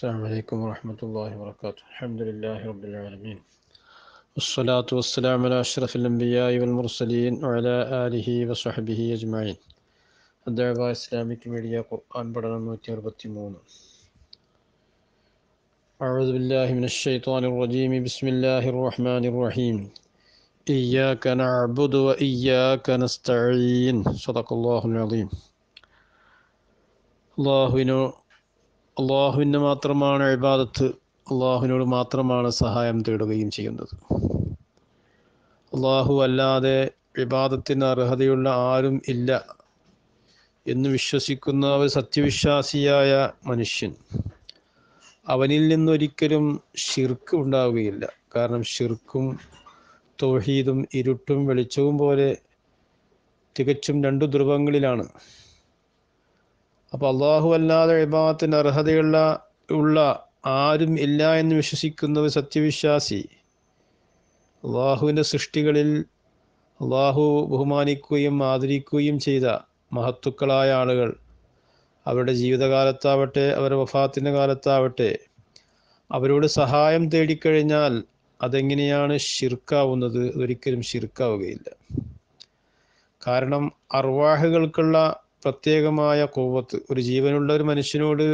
السلام عليكم ورحمة الله وبركاته الحمد لله رب العالمين والصلاة والسلام على أشرف الأنبياء والمرسلين وعلى آله وصحبه أجمعين الدعوة الإسلامية media قرآن പഠനം നൂറ്റി അറുപത്തി മൂന്ന് أعوذ بالله من الشيطان الرجيم بسم الله الرحمن الرحيم إياك نعبد وإياك نستعين صدق الله العظيم الله ينور അള്ളാഹുവിന് മാത്രമാണ് ഇബാദത്ത് അള്ളാഹുവിനോട് മാത്രമാണ് സഹായം തേടുകയും ചെയ്യുന്നത് അള്ളാഹു അല്ലാതെ വിവാദത്തിന് അർഹതയുള്ള ആരും ഇല്ല എന്ന് വിശ്വസിക്കുന്ന ഒരു സത്യവിശ്വാസിയായ മനുഷ്യൻ അവനിൽ നിന്നൊരിക്കലും ഷിർക്ക് ഉണ്ടാവുകയില്ല കാരണം ഷിർക്കും തൊഹീദും ഇരുട്ടും വെളിച്ചവും പോലെ തികച്ചും രണ്ടു ധ്രുവങ്ങളിലാണ് അപ്പോൾ അള്ളാഹു അല്ലാതെ വിഭാഗത്തിന് അർഹതയുള്ള ഉള്ള ആരും ഇല്ല എന്ന് വിശ്വസിക്കുന്നവ സത്യവിശ്വാസി അള്ളാഹുവിൻ്റെ സൃഷ്ടികളിൽ അള്ളാഹു ബഹുമാനിക്കുകയും ആദരിക്കുകയും ചെയ്ത മഹത്തുക്കളായ ആളുകൾ അവരുടെ ജീവിതകാലത്താവട്ടെ അവരുടെ വഫാത്തിൻ്റെ കാലത്താവട്ടെ അവരോട് സഹായം തേടിക്കഴിഞ്ഞാൽ അതെങ്ങനെയാണ് ഷിർക്കാവുന്നത് ഒരിക്കലും ഷിർക്കാവുകയില്ല കാരണം അർവാഹികൾക്കുള്ള പ്രത്യേകമായ കൊവ്വത്ത് ഒരു ജീവനുള്ള ഒരു മനുഷ്യനോട്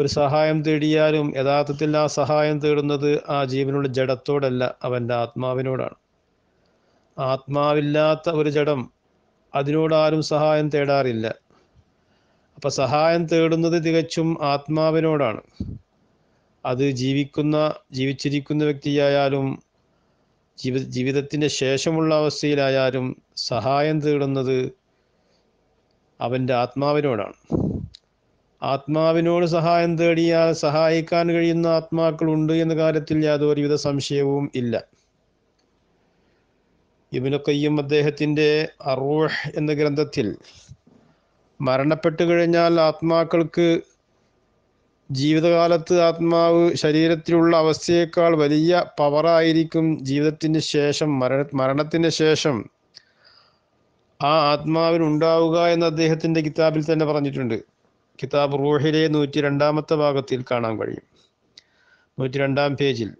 ഒരു സഹായം തേടിയാലും യഥാർത്ഥത്തിൽ ആ സഹായം തേടുന്നത് ആ ജീവനുള്ള ജഡത്തോടല്ല അവൻ്റെ ആത്മാവിനോടാണ് ആത്മാവില്ലാത്ത ഒരു ജഡം അതിനോടാരും സഹായം തേടാറില്ല അപ്പം സഹായം തേടുന്നത് തികച്ചും ആത്മാവിനോടാണ് അത് ജീവിക്കുന്ന ജീവിച്ചിരിക്കുന്ന വ്യക്തിയായാലും ജീവി ജീവിതത്തിൻ്റെ ശേഷമുള്ള അവസ്ഥയിലായാലും സഹായം തേടുന്നത് അവൻ്റെ ആത്മാവിനോടാണ് ആത്മാവിനോട് സഹായം തേടിയാൽ സഹായിക്കാൻ കഴിയുന്ന ആത്മാക്കളുണ്ട് എന്ന കാര്യത്തിൽ യാതൊരുവിധ സംശയവും ഇല്ല ഇബിനൊക്കെയും അദ്ദേഹത്തിൻ്റെ അറൂഹ് എന്ന ഗ്രന്ഥത്തിൽ മരണപ്പെട്ടു കഴിഞ്ഞാൽ ആത്മാക്കൾക്ക് ജീവിതകാലത്ത് ആത്മാവ് ശരീരത്തിലുള്ള അവസ്ഥയേക്കാൾ വലിയ പവറായിരിക്കും ജീവിതത്തിന് ശേഷം മരണ മരണത്തിന് ശേഷം ആ ഉണ്ടാവുക എന്ന് അദ്ദേഹത്തിൻ്റെ കിതാബിൽ തന്നെ പറഞ്ഞിട്ടുണ്ട് കിതാബ് റൂഹിലെ നൂറ്റി രണ്ടാമത്തെ ഭാഗത്തിൽ കാണാൻ കഴിയും നൂറ്റി രണ്ടാം പേജിൽ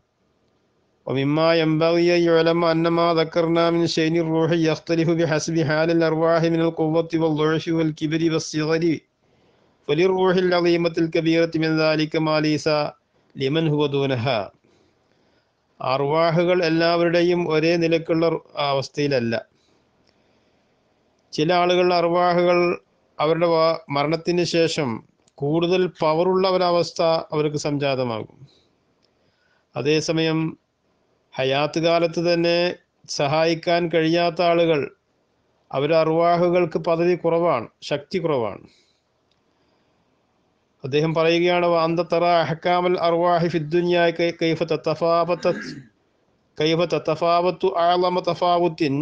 അർവാഹുകൾ എല്ലാവരുടെയും ഒരേ നിലക്കുള്ള അവസ്ഥയിലല്ല ചില ആളുകൾ അർവാഹുകൾ അവരുടെ മരണത്തിന് ശേഷം കൂടുതൽ പവറുള്ള ഒരവസ്ഥ അവർക്ക് സംജാതമാകും അതേസമയം ഹയാത്ത് കാലത്ത് തന്നെ സഹായിക്കാൻ കഴിയാത്ത ആളുകൾ അവരുടെ അർവാഹുകൾക്ക് പദവി കുറവാണ് ശക്തി കുറവാണ് അദ്ദേഹം പറയുകയാണ് വാന്തറ അഹക്കാമൽ അർവാഹി ഫിദ്ദുന്യായ കൈഫ തഫാവത്ത കൈഫ തഫാവത്തു ആളമ തഫാവുത്തിൻ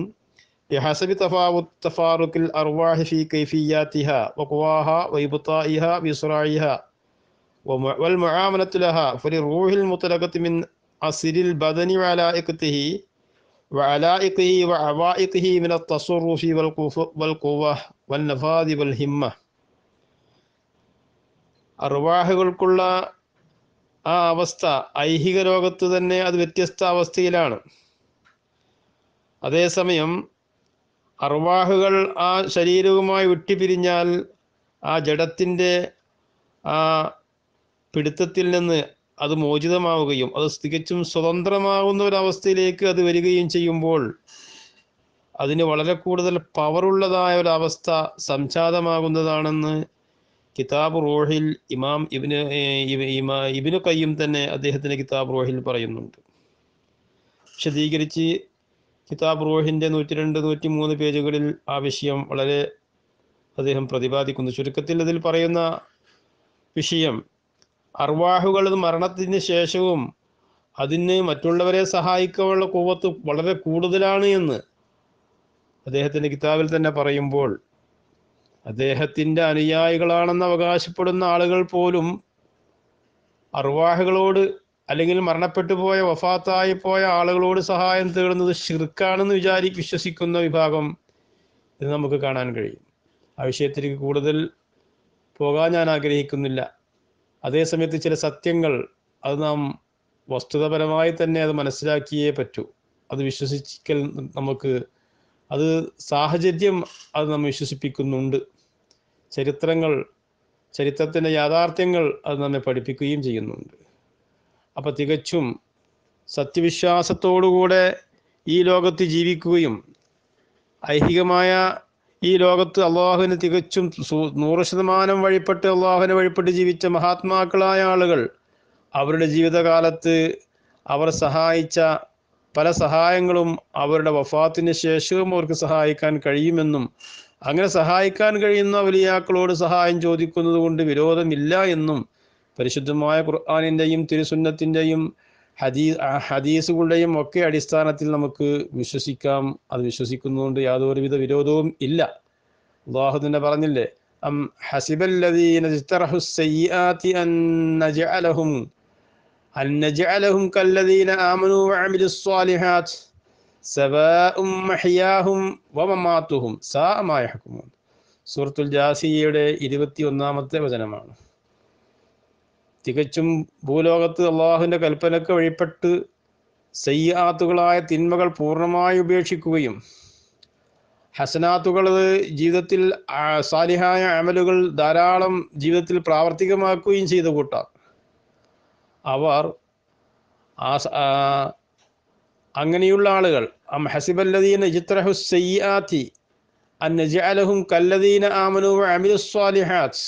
بحسب تفاوت تفارق الأرواح في كيفياتها وقواها وإبطائها بسرعها والمعاملة لها فللروح المطلقة من أصل البدن وعلائقته وعلائقه وعوائقه من التصرف والقوة والنفاذ والهمة അർവാഹുകൾക്കുള്ള ആ അവസ്ഥ ഐഹിക ലോകത്ത് തന്നെ അത് വ്യത്യസ്ത അവസ്ഥയിലാണ് അതേസമയം അർവാഹുകൾ ആ ശരീരവുമായി വിട്ടുപിരിഞ്ഞാൽ ആ ജഡത്തിൻ്റെ ആ പിടുത്തത്തിൽ നിന്ന് അത് മോചിതമാവുകയും അത് തികച്ചും സ്വതന്ത്രമാകുന്ന ഒരവസ്ഥയിലേക്ക് അത് വരികയും ചെയ്യുമ്പോൾ അതിന് വളരെ കൂടുതൽ പവറുള്ളതായ ഒരവസ്ഥ സംജാതമാകുന്നതാണെന്ന് കിതാബ് റോഹിൽ ഇമാം ഇബിന് ഇബിനു കയ്യും തന്നെ അദ്ദേഹത്തിൻ്റെ കിതാബ് റോഹിൽ പറയുന്നുണ്ട് വിശദീകരിച്ച് കിതാബ് റൂഹിൻ്റെ നൂറ്റി രണ്ട് നൂറ്റി മൂന്ന് പേജുകളിൽ ആ വിഷയം വളരെ അദ്ദേഹം പ്രതിപാദിക്കുന്നു ചുരുക്കത്തിൽ അതിൽ പറയുന്ന വിഷയം അർവാഹുകൾ മരണത്തിന് ശേഷവും അതിന് മറ്റുള്ളവരെ സഹായിക്കാനുള്ള കൂവത്ത് വളരെ കൂടുതലാണ് എന്ന് അദ്ദേഹത്തിൻ്റെ കിതാബിൽ തന്നെ പറയുമ്പോൾ അദ്ദേഹത്തിൻ്റെ അനുയായികളാണെന്ന് അവകാശപ്പെടുന്ന ആളുകൾ പോലും അർവാഹുകളോട് അല്ലെങ്കിൽ മരണപ്പെട്ടു പോയ വഫാത്തായി പോയ ആളുകളോട് സഹായം തേടുന്നത് ഷിർക്കാണെന്ന് വിചാരി വിശ്വസിക്കുന്ന വിഭാഗം ഇത് നമുക്ക് കാണാൻ കഴിയും ആ വിഷയത്തിലേക്ക് കൂടുതൽ പോകാൻ ഞാൻ ആഗ്രഹിക്കുന്നില്ല അതേസമയത്ത് ചില സത്യങ്ങൾ അത് നാം വസ്തുതപരമായി തന്നെ അത് മനസ്സിലാക്കിയേ പറ്റൂ അത് വിശ്വസിക്കൽ നമുക്ക് അത് സാഹചര്യം അത് നാം വിശ്വസിപ്പിക്കുന്നുണ്ട് ചരിത്രങ്ങൾ ചരിത്രത്തിൻ്റെ യാഥാർത്ഥ്യങ്ങൾ അത് നമ്മെ പഠിപ്പിക്കുകയും ചെയ്യുന്നുണ്ട് അപ്പോൾ തികച്ചും സത്യവിശ്വാസത്തോടുകൂടെ ഈ ലോകത്ത് ജീവിക്കുകയും ഐഹികമായ ഈ ലോകത്ത് അള്ളാഹുവിന് തികച്ചും നൂറ് ശതമാനം വഴിപ്പെട്ട് അള്ളാഹുവിനെ വഴിപ്പെട്ട് ജീവിച്ച മഹാത്മാക്കളായ ആളുകൾ അവരുടെ ജീവിതകാലത്ത് അവർ സഹായിച്ച പല സഹായങ്ങളും അവരുടെ വഫാത്തിന് ശേഷവും അവർക്ക് സഹായിക്കാൻ കഴിയുമെന്നും അങ്ങനെ സഹായിക്കാൻ കഴിയുന്ന വലിയാക്കളോട് സഹായം ചോദിക്കുന്നത് കൊണ്ട് വിരോധമില്ല എന്നും പരിശുദ്ധമായ ഖുർആാനിൻ്റെയും തിരുസുന്നത്തിൻ്റെയും ഹദീ ഹദീസുകളുടെയും ഒക്കെ അടിസ്ഥാനത്തിൽ നമുക്ക് വിശ്വസിക്കാം അത് വിശ്വസിക്കുന്നതുകൊണ്ട് യാതൊരുവിധ വിരോധവും ഇല്ല അള്ളാഹു തന്നെ പറഞ്ഞില്ലേ അം ഹസിബല്ലദീന ഇജ്തറഹു സയ്യാതി അൻ നജഅലഹും അൻ നജഅലഹും കല്ലദീന ആമനു വഅമിലു സ്വാലിഹാത് സവാഉം മഹ്യാഹും വമമാത്തുഹും സൂറത്തുൽ ജാസിയയുടെ ഇരുപത്തി ഒന്നാമത്തെ വചനമാണ് തികച്ചും ഭൂലോകത്ത് അള്ളാഹുവിൻ്റെ കൽപ്പനക്ക് വഴിപ്പെട്ട് സയ്യാത്തുകളായ തിന്മകൾ പൂർണ്ണമായി ഉപേക്ഷിക്കുകയും ഹസനാത്തുകൾ ജീവിതത്തിൽ സാലിഹായ അമലുകൾ ധാരാളം ജീവിതത്തിൽ പ്രാവർത്തികമാക്കുകയും ചെയ്ത കൂട്ടാം അവർ ആ അങ്ങനെയുള്ള ആളുകൾ അം ഹസിബല്ലദീന ജിത്രഹു സയ്യാത്തി അൻ നജഅലഹും കല്ലദീന ആമനു സ്വാലിഹാസ്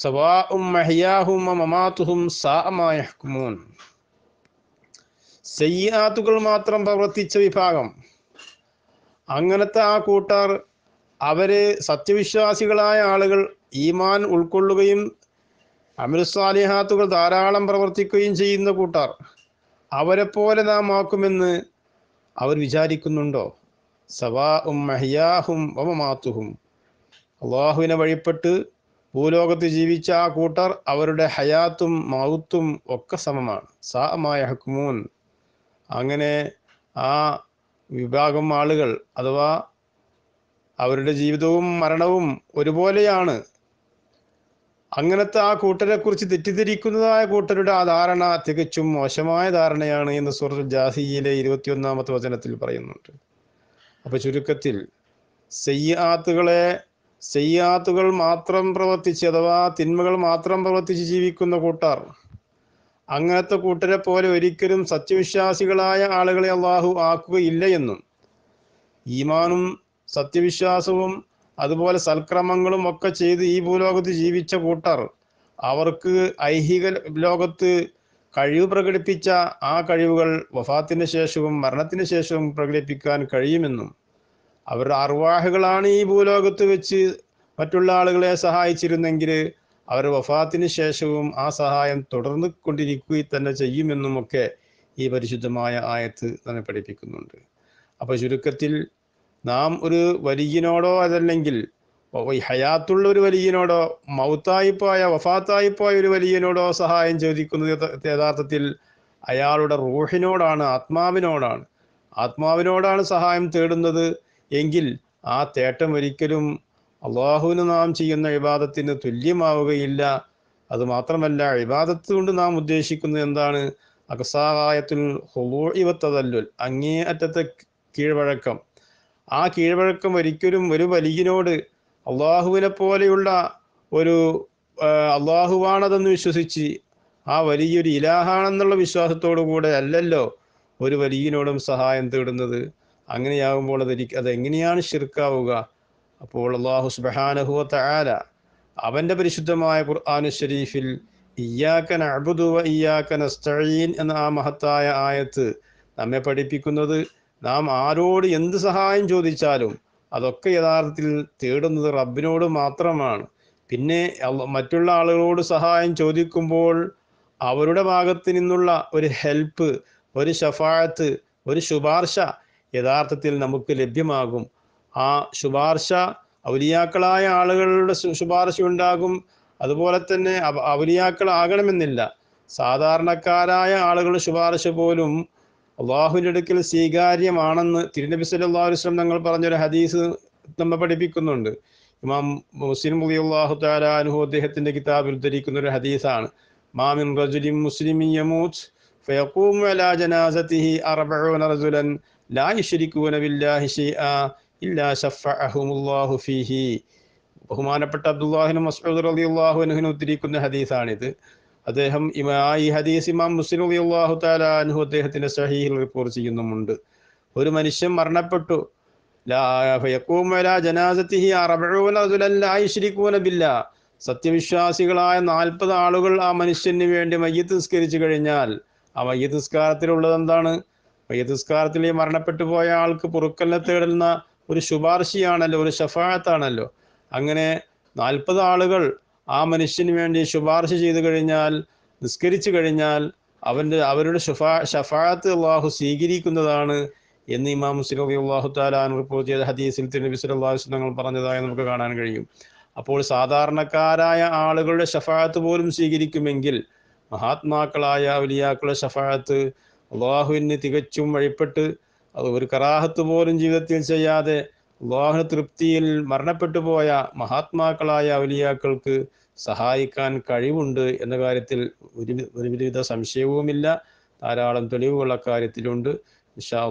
സയ്യാത്തുകൾ മാത്രം പ്രവർത്തിച്ച വിഭാഗം അങ്ങനത്തെ ആ കൂട്ടാർ അവരെ സത്യവിശ്വാസികളായ ആളുകൾ ഈമാൻ ഉൾക്കൊള്ളുകയും അമിർസാലിഹാത്തുകൾ ധാരാളം പ്രവർത്തിക്കുകയും ചെയ്യുന്ന കൂട്ടാർ അവരെ പോലെ നാം ആക്കുമെന്ന് അവർ വിചാരിക്കുന്നുണ്ടോ സവാ ഉം മഹിയാഹും അള്ളാഹുവിനെ വഴിപ്പെട്ട് ഭൂലോകത്ത് ജീവിച്ച ആ കൂട്ടർ അവരുടെ ഹയാത്തും മൗത്തും ഒക്കെ സമമാണ് സാമായ ഹക്കുമൂൻ അങ്ങനെ ആ വിഭാഗം ആളുകൾ അഥവാ അവരുടെ ജീവിതവും മരണവും ഒരുപോലെയാണ് അങ്ങനത്തെ ആ കൂട്ടരെക്കുറിച്ച് തെറ്റിദ്ധരിക്കുന്നതായ കൂട്ടരുടെ ആ ധാരണ തികച്ചും മോശമായ ധാരണയാണ് എന്ന് സൂറത്ത് ജാസിയിലെ ഇരുപത്തിയൊന്നാമത്തെ വചനത്തിൽ പറയുന്നുണ്ട് അപ്പോൾ ചുരുക്കത്തിൽ സയ്യാത്തുകളെ ചെയ്യാത്തുകൾ മാത്രം പ്രവർത്തിച്ച് അഥവാ തിന്മകൾ മാത്രം പ്രവർത്തിച്ച് ജീവിക്കുന്ന കൂട്ടാർ അങ്ങനത്തെ കൂട്ടരെ പോലെ ഒരിക്കലും സത്യവിശ്വാസികളായ ആളുകളെ അള്ളാഹു ആക്കുകയില്ല എന്നും ഈമാനും സത്യവിശ്വാസവും അതുപോലെ സൽക്രമങ്ങളും ഒക്കെ ചെയ്ത് ഈ ഭൂലോകത്ത് ജീവിച്ച കൂട്ടർ അവർക്ക് ഐഹിക ലോകത്ത് കഴിവ് പ്രകടിപ്പിച്ച ആ കഴിവുകൾ വഫാത്തിന് ശേഷവും മരണത്തിന് ശേഷവും പ്രകടിപ്പിക്കാൻ കഴിയുമെന്നും അവരുടെ അർവാഹുകളാണ് ഈ ഭൂലോകത്ത് വെച്ച് മറ്റുള്ള ആളുകളെ സഹായിച്ചിരുന്നെങ്കിൽ അവർ വഫാത്തിന് ശേഷവും ആ സഹായം തുടർന്ന് കൊണ്ടിരിക്കുകയും തന്നെ ചെയ്യുമെന്നുമൊക്കെ ഈ പരിശുദ്ധമായ ആയത്ത് തന്നെ പഠിപ്പിക്കുന്നുണ്ട് അപ്പോൾ ചുരുക്കത്തിൽ നാം ഒരു വലിയനോടോ അതല്ലെങ്കിൽ ഹയാത്തുള്ള ഒരു വലിയനോടോ മൗത്തായിപ്പോയ വഫാത്തായിപ്പോയ ഒരു വലിയനോടോ സഹായം ചോദിക്കുന്നത് യഥാർത്ഥത്തിൽ അയാളുടെ റൂഹിനോടാണ് ആത്മാവിനോടാണ് ആത്മാവിനോടാണ് സഹായം തേടുന്നത് എങ്കിൽ ആ തേട്ടം ഒരിക്കലും അള്ളാഹുവിന് നാം ചെയ്യുന്ന വിവാദത്തിന് തുല്യമാവുകയില്ല അത് മാത്രമല്ല ഇബാദത്ത് കൊണ്ട് നാം ഉദ്ദേശിക്കുന്നത് എന്താണ് അക്സാഹായത്തുൽ ഹുലൂ ഇവത്തതല്ലുൽ അങ്ങേ അറ്റത്തെ കീഴ്വഴക്കം ആ കീഴ്വഴക്കം ഒരിക്കലും ഒരു വലിയനോട് അള്ളാഹുവിനെ പോലെയുള്ള ഒരു അള്ളാഹുവാണതെന്ന് വിശ്വസിച്ച് ആ വലിയൊരു ഇലാഹാണെന്നുള്ള വിശ്വാസത്തോടു കൂടെ അല്ലല്ലോ ഒരു വലിയനോടും സഹായം തേടുന്നത് അങ്ങനെയാകുമ്പോൾ അതെനിക്ക് അതെങ്ങനെയാണ് ഷിർക്കാവുക അപ്പോൾ അള്ളാഹു സുബഹാനഹുവത്ത തആല അവൻ്റെ പരിശുദ്ധമായ ഖുർആാനു ഷരീഫിൽ എന്ന ആ മഹത്തായ ആയത്ത് നമ്മെ പഠിപ്പിക്കുന്നത് നാം ആരോട് എന്ത് സഹായം ചോദിച്ചാലും അതൊക്കെ യഥാർത്ഥത്തിൽ തേടുന്നത് റബ്ബിനോട് മാത്രമാണ് പിന്നെ മറ്റുള്ള ആളുകളോട് സഹായം ചോദിക്കുമ്പോൾ അവരുടെ ഭാഗത്ത് നിന്നുള്ള ഒരു ഹെൽപ്പ് ഒരു ഷഫായത്ത് ഒരു ശുപാർശ യഥാർത്ഥത്തിൽ നമുക്ക് ലഭ്യമാകും ആ ശുപാർശ ഔലിയാക്കളായ ആളുകളുടെ ശുപാർശ ഉണ്ടാകും അതുപോലെ തന്നെ ഔലിയാക്കളാകണമെന്നില്ല സാധാരണക്കാരായ ആളുകളുടെ ശുപാർശ പോലും അള്ളാഹുവിൻ്റെ അടുക്കൽ സ്വീകാര്യമാണെന്ന് തിരുനബി സല്ലാഹു വസ്ലം ഞങ്ങൾ പറഞ്ഞൊരു ഹദീസ് നമ്മെ പഠിപ്പിക്കുന്നുണ്ട് ഇമാം മുസ്ലിം മുബി അള്ളാഹു താലാനുഹു അദ്ദേഹത്തിൻ്റെ കിതാബിൽ ഉദ്ധരിക്കുന്ന ഒരു ഹദീസാണ് മാമിൻ റജുലിം മുസ്ലിം യമൂത്ത് ഫയഖൂം അലാ ജനാസതിഹി അർബഊന റജുലൻ ലാ ബില്ലാഹി ഇല്ലാ ഫീഹി ബഹുമാനപ്പെട്ട അബ്ദുല്ലാഹിന് മസ്ഊദ് റളിയല്ലാഹു ഉദ്ധരിക്കുന്ന ഹദീസാണിത് അദ്ദേഹം ഈ ഹദീസ് ഇമാം മുസ്ലിം റളിയല്ലാഹു തആല അൻഹു അദ്ദേഹത്തിന്റെ സഹീഹിൽ റിപ്പോർട്ട് ചെയ്യുന്നുമുണ്ട് ഒരു മനുഷ്യൻ മരണപ്പെട്ടു സത്യവിശ്വാസികളായ നാൽപ്പത് ആളുകൾ ആ മനുഷ്യന് വേണ്ടി മയ്യത്ത് നിസ്കരിച്ചു കഴിഞ്ഞാൽ ആ മയ്യത്ത് നിസ്കാരത്തിലുള്ളത് എന്താണ് വയ്യതിസ്കാരത്തിൽ ഈ മരണപ്പെട്ടു പോയ ആൾക്ക് പൊറുക്കലിനെ തേടുന്ന ഒരു ശുപാർശയാണല്ലോ ഒരു ഷഫായത്താണല്ലോ അങ്ങനെ നാൽപ്പത് ആളുകൾ ആ മനുഷ്യന് വേണ്ടി ശുപാർശ ചെയ്തു കഴിഞ്ഞാൽ നിസ്കരിച്ചു കഴിഞ്ഞാൽ അവൻ്റെ അവരുടെ ഷഫാ ഷഫായത്ത് അള്ളാഹു സ്വീകരിക്കുന്നതാണ് എന്ന് ഇമാം മുസ്ലിം അള്ളാഹു താലാൻ റിപ്പോർട്ട് ചെയ്ത ഹദീസിൽ തിരുനബി സുല്ലാസ് ഞങ്ങൾ പറഞ്ഞതായി നമുക്ക് കാണാൻ കഴിയും അപ്പോൾ സാധാരണക്കാരായ ആളുകളുടെ ഷഫായത്ത് പോലും സ്വീകരിക്കുമെങ്കിൽ മഹാത്മാക്കളായ വലിയാക്കളുടെ ഷഫായത്ത് അള്ളാഹുവിന് തികച്ചും വഴിപ്പെട്ട് അത് ഒരു കറാഹത്ത് പോലും ജീവിതത്തിൽ ചെയ്യാതെ അള്ളാഹു തൃപ്തിയിൽ മരണപ്പെട്ടു പോയ മഹാത്മാക്കളായ അവലിയാക്കൾക്ക് സഹായിക്കാൻ കഴിവുണ്ട് എന്ന കാര്യത്തിൽ ഒരു ഒരുവിധ സംശയവുമില്ല ധാരാളം തെളിവുകൾ അക്കാര്യത്തിലുണ്ട് ഇഷാ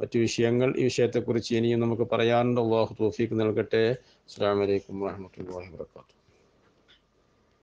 മറ്റു വിഷയങ്ങൾ ഈ വിഷയത്തെക്കുറിച്ച് ഇനിയും നമുക്ക് പറയാനുണ്ട് അള്ളാഹു തോഫീക്ക് നൽകട്ടെ അസ്സാം വലൈക്കും വാഹമത്തല്ലാ വാത്തു